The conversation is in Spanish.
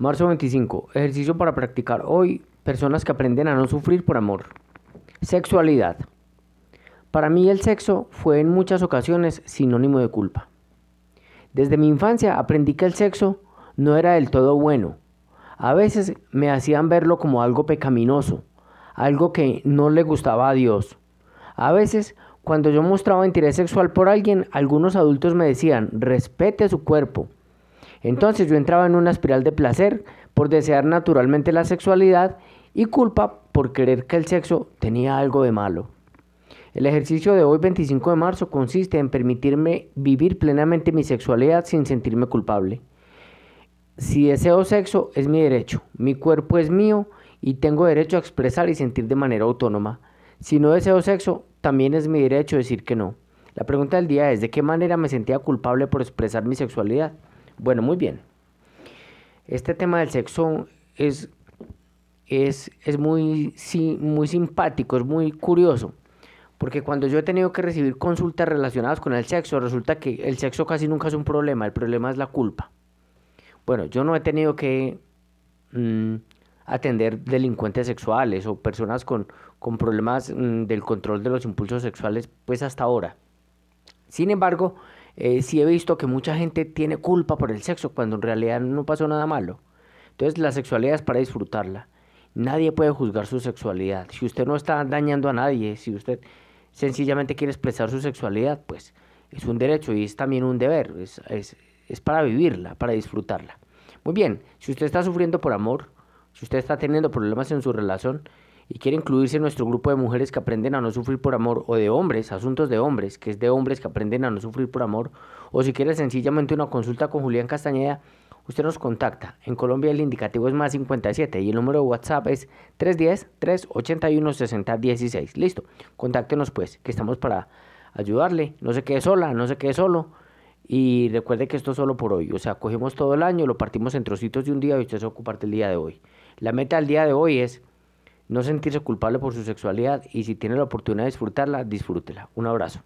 Marzo 25. Ejercicio para practicar hoy. Personas que aprenden a no sufrir por amor. Sexualidad. Para mí el sexo fue en muchas ocasiones sinónimo de culpa. Desde mi infancia aprendí que el sexo no era del todo bueno. A veces me hacían verlo como algo pecaminoso, algo que no le gustaba a Dios. A veces, cuando yo mostraba interés sexual por alguien, algunos adultos me decían, respete su cuerpo, entonces yo entraba en una espiral de placer por desear naturalmente la sexualidad y culpa por creer que el sexo tenía algo de malo. El ejercicio de hoy 25 de marzo consiste en permitirme vivir plenamente mi sexualidad sin sentirme culpable. Si deseo sexo es mi derecho, mi cuerpo es mío y tengo derecho a expresar y sentir de manera autónoma. Si no deseo sexo, también es mi derecho decir que no. La pregunta del día es, ¿de qué manera me sentía culpable por expresar mi sexualidad? Bueno, muy bien. Este tema del sexo es, es, muy, muy simpático, es muy curioso. Porque cuando yo he tenido que recibir consultas relacionadas con el sexo, resulta que el sexo casi nunca es un problema, el problema es la culpa. Bueno, yo no he tenido que mm, atender delincuentes sexuales o personas con, con problemas mm, del control de los impulsos sexuales, pues hasta ahora. Sin embargo, eh, sí he visto que mucha gente tiene culpa por el sexo cuando en realidad no pasó nada malo. Entonces la sexualidad es para disfrutarla. Nadie puede juzgar su sexualidad. Si usted no está dañando a nadie, si usted sencillamente quiere expresar su sexualidad, pues es un derecho y es también un deber. Es, es para vivirla, para disfrutarla. Muy bien, si usted está sufriendo por amor, si usted está teniendo problemas en su relación, y quiere incluirse en nuestro grupo de mujeres que aprenden a no sufrir por amor o de hombres, asuntos de hombres, que es de hombres que aprenden a no sufrir por amor, o si quiere sencillamente una consulta con Julián Castañeda, usted nos contacta. En Colombia el indicativo es más 57 y el número de WhatsApp es 310-381-6016. Listo, contáctenos pues, que estamos para ayudarle. No se quede sola, no se quede solo. Y recuerde que esto es solo por hoy. O sea, cogemos todo el año, lo partimos en trocitos de un día y usted se ocuparte el día de hoy. La meta del día de hoy es no sentirse culpable por su sexualidad y si tiene la oportunidad de disfrutarla, disfrútela. Un abrazo.